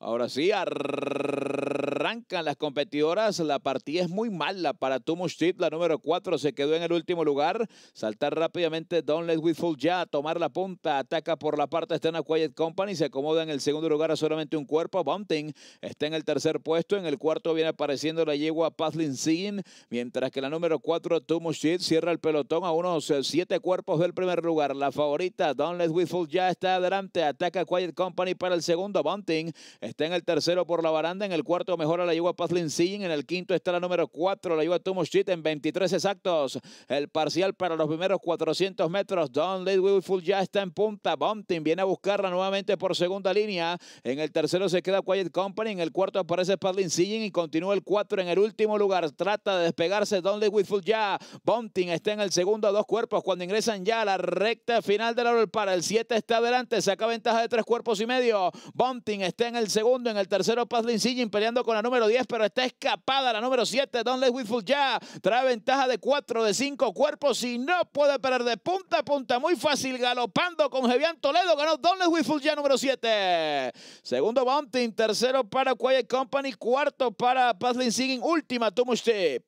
Ahora sí, arrancan las competidoras. La partida es muy mala para Tumushit La número 4 se quedó en el último lugar. Saltar rápidamente Don with Full ya. Tomar la punta. Ataca por la parte. Está en la Quiet Company. Se acomoda en el segundo lugar a solamente un cuerpo. Bunting está en el tercer puesto. En el cuarto viene apareciendo la yegua Pazlin Sin. Mientras que la número 4 Tumushit cierra el pelotón a unos eh, siete cuerpos del primer lugar. La favorita Don with ya está adelante. Ataca Quiet Company para el segundo. Bunting está en el tercero por la baranda. En el cuarto mejor Ahora la lleva Paslin Singing. En el quinto está la número 4, la yegua Tumushit en 23 exactos. El parcial para los primeros 400 metros. Don Lee ya está en punta. Bunting viene a buscarla nuevamente por segunda línea. En el tercero se queda Quiet Company. En el cuarto aparece Paslin Singing y continúa el 4 en el último lugar. Trata de despegarse Don Lee ya. Bunting está en el segundo a dos cuerpos cuando ingresan ya a la recta final del oro para. El siete está adelante, saca ventaja de tres cuerpos y medio. Bunting está en el segundo, en el tercero Paslin Singing peleando con la número 10, pero está escapada la número 7, Don wiffle ya. Trae ventaja de 4, de 5 cuerpos y no puede perder de punta a punta. Muy fácil, galopando con Jevian Toledo. Ganó Don wiffle ya, número 7. Segundo Bounty. tercero para Quiet Company, cuarto para Puzzling Singing, última Too Much Tip.